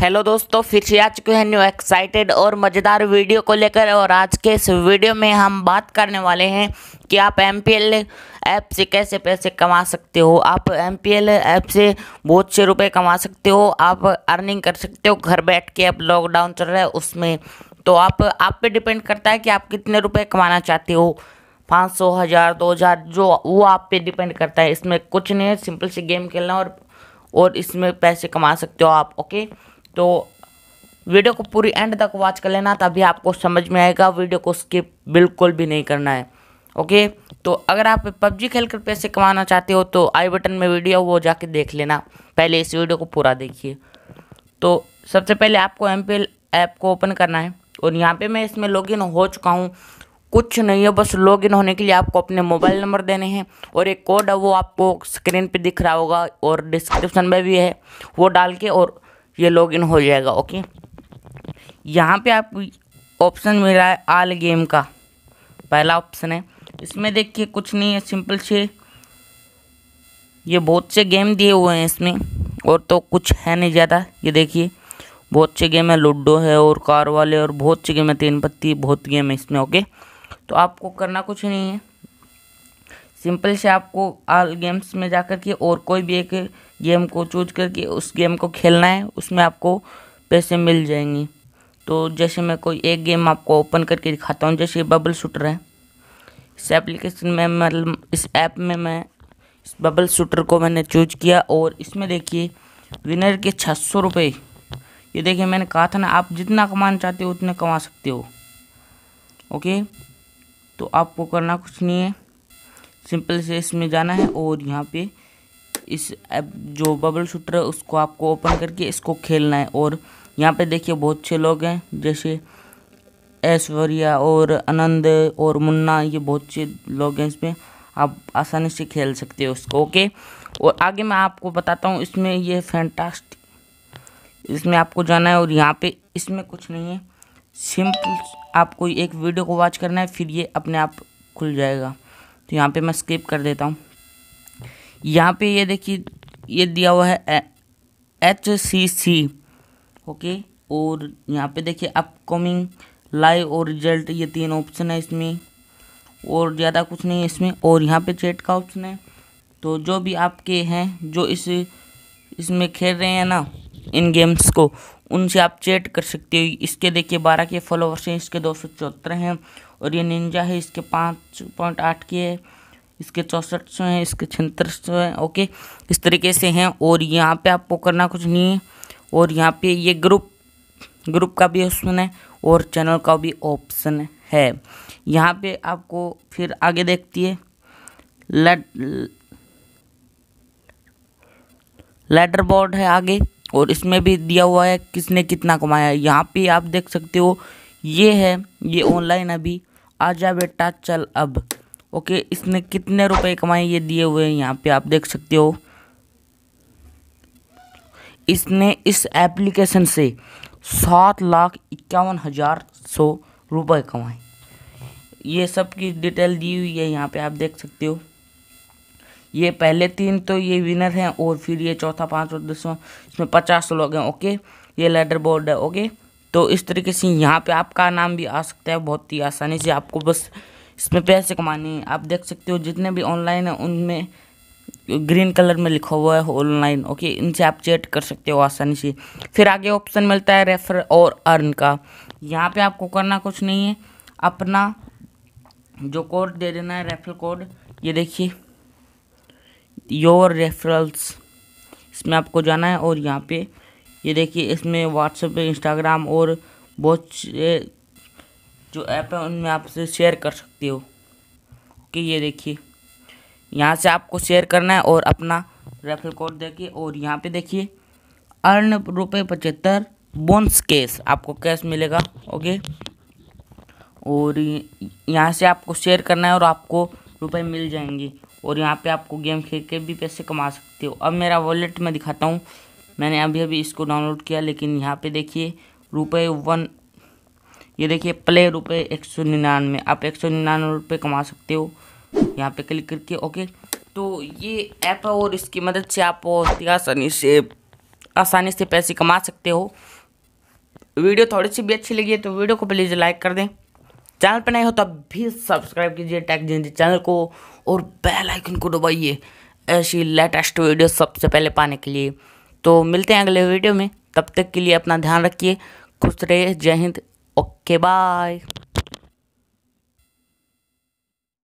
hello दोस्तों फिर से आ चुके हैं न्यू एक्साइटेड और मज़ेदार वीडियो को लेकर और आज के इस वीडियो में हम बात करने वाले हैं कि आप एम ऐप से कैसे पैसे कमा सकते हो आप एम ऐप से बहुत से रुपए कमा सकते हो आप अर्निंग कर सकते हो घर बैठ के अब लॉकडाउन चल रहा है उसमें तो आप आप पे डिपेंड करता है कि आप कितने रुपये कमाना चाहते हो पाँच सौ हज़ार दो हज़ार जो वो आप पे डिपेंड करता है इसमें कुछ नहीं है सिंपल से गेम खेलना और और इसमें पैसे कमा सकते हो आप ओके तो वीडियो को पूरी एंड तक वॉच कर लेना तभी आपको समझ में आएगा वीडियो को स्किप बिल्कुल भी नहीं करना है ओके तो अगर आप पबजी खेल कर पैसे कमाना चाहते हो तो आई बटन में वीडियो वो जाके देख लेना पहले इस वीडियो को पूरा देखिए तो सबसे पहले आपको एम ऐप को ओपन करना है और यहाँ पे मैं इसमें लॉगिन हो चुका हूँ कुछ नहीं है बस लॉगिन होने के लिए आपको अपने मोबाइल नंबर देने हैं और एक कोड है वो आपको स्क्रीन पे दिख रहा होगा और डिस्क्रिप्शन में भी है वो डाल के और ये लॉग इन हो जाएगा ओके यहाँ पे आप ऑप्शन मिला है आल गेम का पहला ऑप्शन है इसमें देखिए कुछ नहीं है सिंपल से ये बहुत से गेम दिए हुए हैं इसमें और तो कुछ है नहीं ज़्यादा ये देखिए बहुत से गेम है लूडो है और कार वाले और बहुत से गेम है तीन पत्ती बहुत गेम है इसमें ओके तो आपको करना कुछ नहीं है सिंपल से आपको ऑल गेम्स में जा कर के और कोई भी एक गेम को चूज करके उस गेम को खेलना है उसमें आपको पैसे मिल जाएंगे तो जैसे मैं कोई एक गेम आपको ओपन करके दिखाता हूँ जैसे बबल शूटर है इस एप्लीकेशन में मतलब इस ऐप में मैं इस बबल शूटर को मैंने चूज किया और इसमें देखिए विनर के छः सौ रुपये ये देखिए मैंने कहा था ना आप जितना कमाना चाहते हो उतना कमा सकते हो ओके तो आपको करना कुछ नहीं है सिंपल से इसमें जाना है और यहाँ पे इस जो बबल शूटर है उसको आपको ओपन करके इसको खेलना है और यहाँ पे देखिए बहुत से लोग हैं जैसे ऐश्वर्या और आनंद और मुन्ना ये बहुत से लोग हैं इसमें आप आसानी से खेल सकते हो उसको ओके और आगे मैं आपको बताता हूँ इसमें ये फैंटास्ट इसमें आपको जाना है और यहाँ पे इसमें कुछ नहीं है सिंपल आपको एक वीडियो को वॉच करना है फिर ये अपने आप खुल जाएगा तो यहाँ पे मैं स्किप कर देता हूँ यहाँ पे ये देखिए ये दिया हुआ है एच सी सी ओके और यहाँ पे देखिए अपकमिंग लाइव और रिजल्ट ये तीन ऑप्शन है इसमें और ज़्यादा कुछ नहीं है इसमें और यहाँ पे चैट का ऑप्शन है तो जो भी आपके हैं जो इस इसमें खेल रहे हैं ना इन गेम्स को उनसे आप चैट कर सकते हो इसके देखिए बारह के फॉलोअर्स हैं इसके दो सौ चौहत्तर हैं और ये निंजा है इसके पाँच पॉइंट आठ के है इसके चौंसठ सौ हैं इसके छिहत्तर सौ हैं ओके इस तरीके से हैं और यहाँ पे आपको करना कुछ नहीं है और यहाँ पे ये ग्रुप ग्रुप का भी ऑप्शन है और चैनल का भी ऑप्शन है यहाँ पे आपको फिर आगे देखती है लेटर बोर्ड है आगे और इसमें भी दिया हुआ है किसने कितना कमाया यहाँ पे आप देख सकते हो ये है ये ऑनलाइन अभी आ जा बेटा चल अब ओके इसने कितने रुपए कमाए ये दिए हुए हैं यहाँ पे आप देख सकते हो इसने इस एप्लीकेशन से सात लाख इक्यावन हज़ार सौ रुपये कमाए ये सब की डिटेल दी हुई है यहाँ पे आप देख सकते हो ये पहले तीन तो ये विनर हैं और फिर ये चौथा पाँच और दसवां इसमें पचास लोग हैं ओके ये लेडर बोर्ड है ओके तो इस तरीके से यहाँ पे आपका नाम भी आ सकता है बहुत ही आसानी से आपको बस इसमें पैसे कमाने हैं आप देख सकते हो जितने भी ऑनलाइन हैं उनमें ग्रीन कलर में लिखा हुआ है ऑनलाइन ओके इनसे आप चैट कर सकते हो आसानी से फिर आगे ऑप्शन मिलता है रेफर और अर्न का यहाँ पे आपको करना कुछ नहीं है अपना जो कोड दे देना है रेफर कोड ये देखिए योर रेफरल्स इसमें आपको जाना है और यहाँ पे ये देखिए इसमें व्हाट्सएप पे इंस्टाग्राम और बहुत से जो ऐप है उनमें आप इसे शेयर कर सकते हो कि ये देखिए यहाँ से आपको शेयर करना है और अपना रेफरल कोड देखिए और यहाँ पे देखिए अर्न रुपये पचहत्तर बोन्स कैश आपको कैश मिलेगा ओके और यहाँ से आपको शेयर करना है और आपको रुपए मिल जाएंगे और यहाँ पे आपको गेम खेल के भी पैसे कमा सकते हो अब मेरा वॉलेट में दिखाता हूँ मैंने अभी अभी इसको डाउनलोड किया लेकिन यहाँ पे देखिए रुपये वन ये देखिए प्ले रुपये एक सौ निन्यानवे आप एक सौ निन्यानवे रुपये कमा सकते हो यहाँ पे क्लिक करके ओके तो ये ऐप है और इसकी मदद से आप आसानी से आसानी से पैसे कमा सकते हो वीडियो थोड़ी सी भी अच्छी लगी है तो वीडियो को प्लीज़ लाइक कर दें चैनल पर नए हो तो अब भी सब्सक्राइब कीजिए टैग जी चैनल को और बेल आइकन को दबाइए ऐसी लेटेस्ट वीडियो सबसे पहले पाने के लिए तो मिलते हैं अगले वीडियो में तब तक के लिए अपना ध्यान रखिए खुश रहे जय हिंद ओके बाय